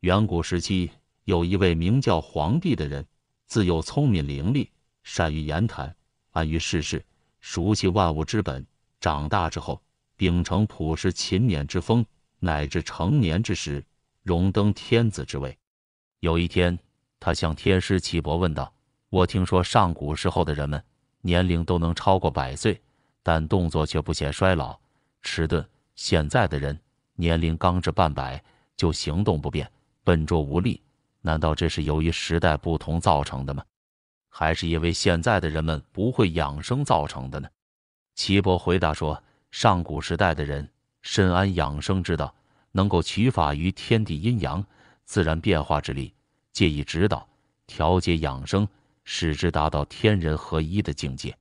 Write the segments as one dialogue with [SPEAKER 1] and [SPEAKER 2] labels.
[SPEAKER 1] 远古时期，有一位名叫黄帝的人，自幼聪明伶俐，善于言谈，安于世事，熟悉万物之本。长大之后，秉承朴实勤勉之风，乃至成年之时，荣登天子之位。有一天，他向天师岐伯问道：“我听说上古时候的人们年龄都能超过百岁，但动作却不显衰老迟钝；现在的人年龄刚至半百，就行动不便。”笨拙无力，难道这是由于时代不同造成的吗？还是因为现在的人们不会养生造成的呢？岐伯回答说：“上古时代的人深谙养生之道，能够取法于天地阴阳、自然变化之力，借以指导调节养生，使之达到天人合一的境界，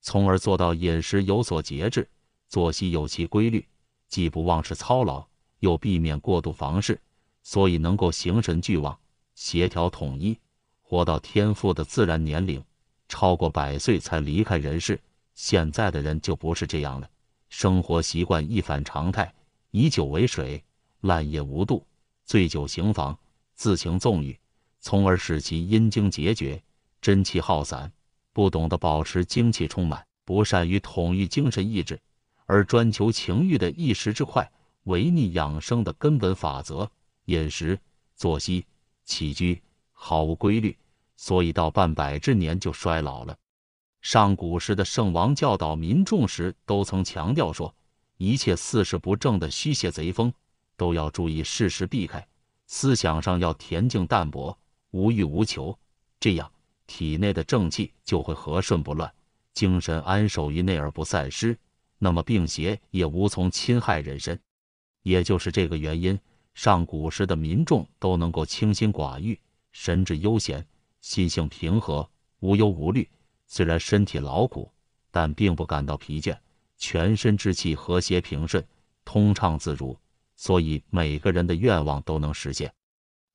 [SPEAKER 1] 从而做到饮食有所节制，作息有其规律，既不忘事操劳，又避免过度房事。”所以能够形神俱旺、协调统一，活到天赋的自然年龄，超过百岁才离开人世。现在的人就不是这样了，生活习惯一反常态，以酒为水，滥饮无度，醉酒行房，自行纵欲，从而使其阴精竭绝，真气耗散，不懂得保持精气充满，不善于统御精神意志，而专求情欲的一时之快，违逆养生的根本法则。饮食、作息、起居毫无规律，所以到半百之年就衰老了。上古时的圣王教导民众时，都曾强调说：一切四事不正的虚邪贼风，都要注意适时避开；思想上要恬静淡泊，无欲无求，这样体内的正气就会和顺不乱，精神安守于内而不散失，那么病邪也无从侵害人身。也就是这个原因。上古时的民众都能够清心寡欲，神志悠闲，心性平和，无忧无虑。虽然身体劳苦，但并不感到疲倦，全身之气和谐平顺，通畅自如，所以每个人的愿望都能实现。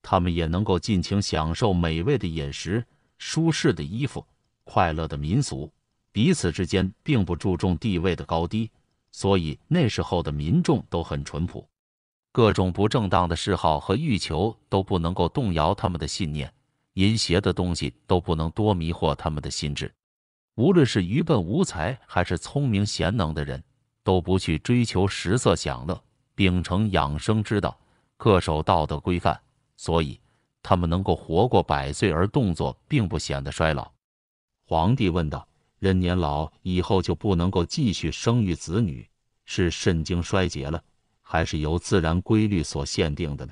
[SPEAKER 1] 他们也能够尽情享受美味的饮食、舒适的衣服、快乐的民俗，彼此之间并不注重地位的高低，所以那时候的民众都很淳朴。各种不正当的嗜好和欲求都不能够动摇他们的信念，淫邪的东西都不能多迷惑他们的心智。无论是愚笨无才还是聪明贤能的人，都不去追求食色享乐，秉承养生之道，恪守道德规范，所以他们能够活过百岁而动作并不显得衰老。皇帝问道：“人年老以后就不能够继续生育子女，是肾精衰竭了？”还是由自然规律所限定的呢？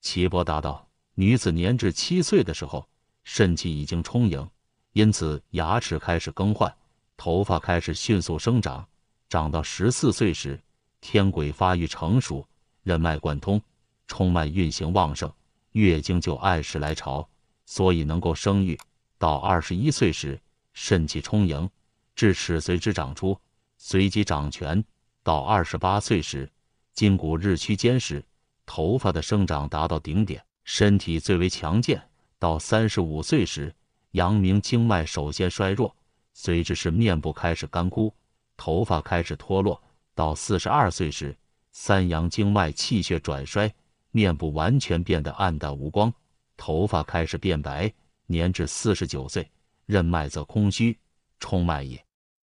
[SPEAKER 1] 岐伯答道：“女子年至七岁的时候，肾气已经充盈，因此牙齿开始更换，头发开始迅速生长。长到十四岁时，天癸发育成熟，任脉贯通，冲脉运行旺盛，月经就按时来潮，所以能够生育。到二十一岁时，肾气充盈，智齿随之长出，随即长全。到二十八岁时，”筋骨日趋坚实，头发的生长达到顶点，身体最为强健。到三十五岁时，阳明经脉首先衰弱，随之是面部开始干枯，头发开始脱落。到四十二岁时，三阳经脉气血转衰，面部完全变得暗淡无光，头发开始变白。年至四十九岁，任脉则空虚，冲脉也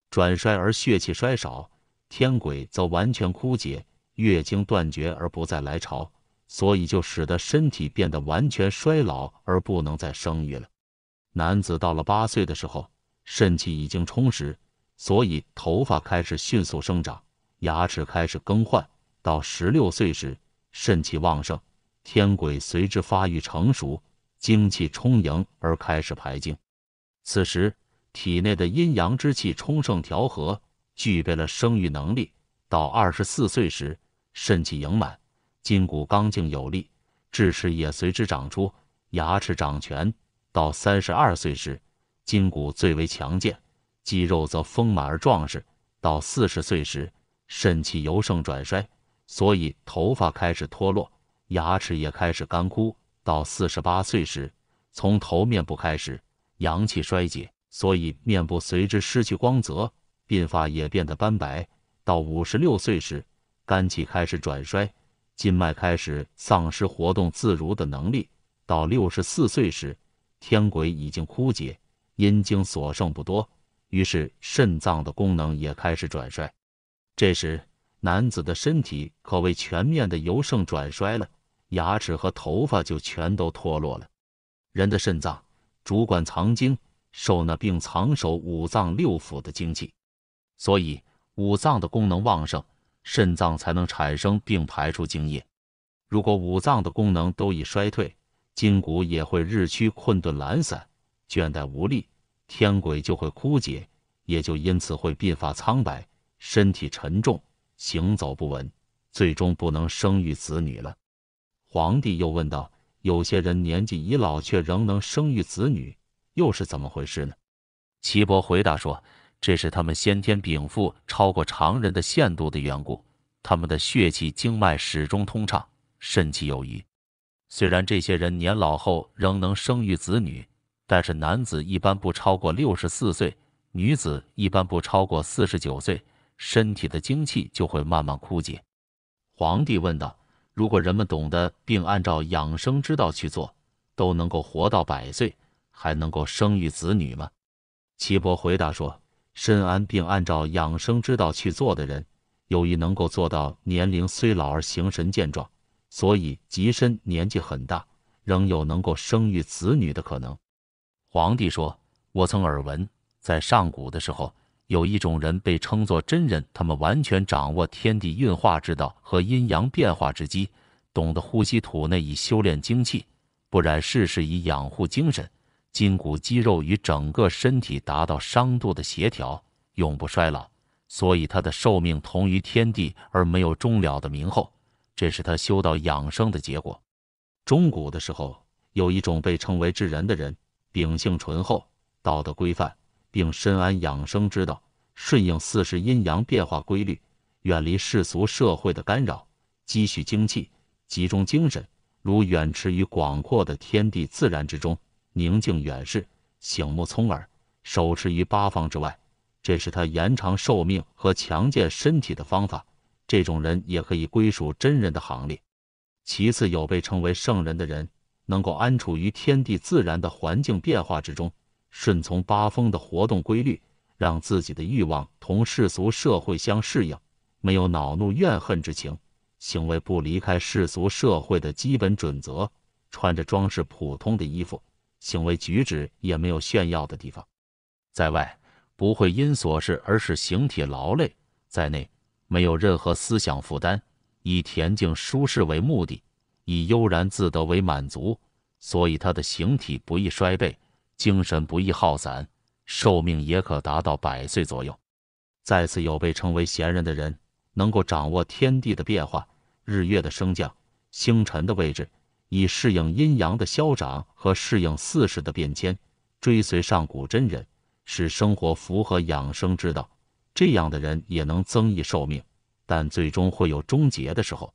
[SPEAKER 1] 转衰而血气衰少，天癸则完全枯竭。月经断绝而不再来潮，所以就使得身体变得完全衰老而不能再生育了。男子到了八岁的时候，肾气已经充实，所以头发开始迅速生长，牙齿开始更换。到十六岁时，肾气旺盛，天癸随之发育成熟，精气充盈而开始排精。此时，体内的阴阳之气充盛调和，具备了生育能力。到二十四岁时，肾气盈满，筋骨刚劲有力，智齿也随之长出，牙齿长全。到三十二岁时，筋骨最为强健，肌肉则丰满而壮实。到四十岁时，肾气由盛转衰，所以头发开始脱落，牙齿也开始干枯。到四十八岁时，从头面部开始阳气衰竭，所以面部随之失去光泽，鬓发也变得斑白。到五十六岁时，肝气开始转衰，筋脉开始丧失活动自如的能力。到六十四岁时，天癸已经枯竭，阴精所剩不多，于是肾脏的功能也开始转衰。这时，男子的身体可谓全面的由盛转衰了，牙齿和头发就全都脱落了。人的肾脏主管藏精，受纳并藏守五脏六腑的精气，所以五脏的功能旺盛。肾脏才能产生并排出精液，如果五脏的功能都已衰退，筋骨也会日趋困顿懒散、倦怠无力，天癸就会枯竭，也就因此会鬓发苍白，身体沉重，行走不稳，最终不能生育子女了。皇帝又问道：有些人年纪已老却仍能生育子女，又是怎么回事呢？岐伯回答说。这是他们先天禀赋超过常人的限度的缘故，他们的血气经脉始终通畅，肾气有余。虽然这些人年老后仍能生育子女，但是男子一般不超过六十四岁，女子一般不超过四十九岁，身体的精气就会慢慢枯竭。皇帝问道：“如果人们懂得并按照养生之道去做，都能够活到百岁，还能够生育子女吗？”岐伯回答说。深谙并按照养生之道去做的人，由于能够做到年龄虽老而形神健壮，所以极深年纪很大，仍有能够生育子女的可能。皇帝说：“我曾耳闻，在上古的时候，有一种人被称作真人，他们完全掌握天地运化之道和阴阳变化之机，懂得呼吸土内以修炼精气，不染世事以养护精神。”筋骨肌肉与整个身体达到商度的协调，永不衰老，所以他的寿命同于天地，而没有终了的名后。这是他修道养生的结果。中古的时候，有一种被称为智人的人，秉性醇厚，道德规范，并深谙养生之道，顺应四时阴阳变化规律，远离世俗社会的干扰，积蓄精气，集中精神，如远驰于广阔的天地自然之中。宁静远视，醒目聪耳，手持于八方之外，这是他延长寿命和强健身体的方法。这种人也可以归属真人的行列。其次，有被称为圣人的人，能够安处于天地自然的环境变化之中，顺从八风的活动规律，让自己的欲望同世俗社会相适应，没有恼怒怨恨之情，行为不离开世俗社会的基本准则，穿着装饰普通的衣服。行为举止也没有炫耀的地方，在外不会因琐事而使形体劳累，在内没有任何思想负担，以恬静舒适为目的，以悠然自得为满足，所以他的形体不易衰惫，精神不易耗散，寿命也可达到百岁左右。再次有被称为贤人的人，能够掌握天地的变化、日月的升降、星辰的位置。以适应阴阳的消长和适应四时的变迁，追随上古真人，使生活符合养生之道，这样的人也能增益寿命，但最终会有终结的时候。